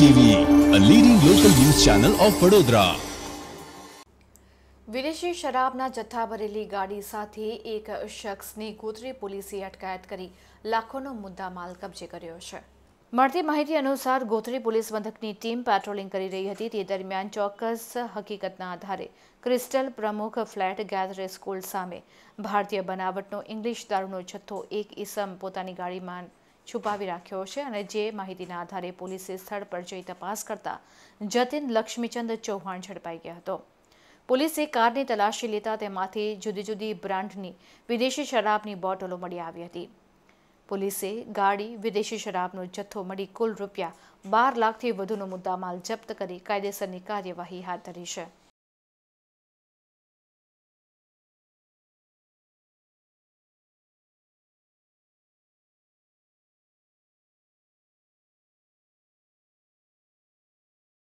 TV a leading local news channel of Vadodara વિદેશી શરાબના જથ્થા ભરેલી ગાડી સાથે એક શખ્સની ગોત્રી પોલીસે અટકાયત કરી લાખોનો મુદ્દામાલ કબજે કર્યો છે મળતી માહિતી અનુસાર ગોથરી પોલીસ મથકની ટીમ પેટ્રોલિંગ કરી રહી હતી તે દરમિયાન ચોક્કસ હકીકતના આધારે ક્રિસ્ટલ પ્રમુખ ફ્લેટ ગેધરે સ્કૂલ સામે ભારતીય બનાવટનો ઇંગ્લિશ દારૂનો જથ્થો એક ઈસમ પોતાની ગાડીમાં છુપાવી રાખ્યો છે અને જે માહિતીના આધારે પોલીસે સ્થળ પર જઈ તપાસ કરતા જતીન લક્ષ્મીચંદ ચૌહાણ ઝડપાઈ ગયા હતો પોલીસે કારની તલાશી લેતા તેમાંથી જુદી જુદી બ્રાન્ડની વિદેશી શરાબની બોટલો મળી આવી હતી પોલીસે ગાડી વિદેશી શરાબનો જથ્થો મળી કુલ રૂપિયા બાર લાખથી વધુનો મુદ્દામાલ જપ્ત કરી કાયદેસરની કાર્યવાહી હાથ ધરી છે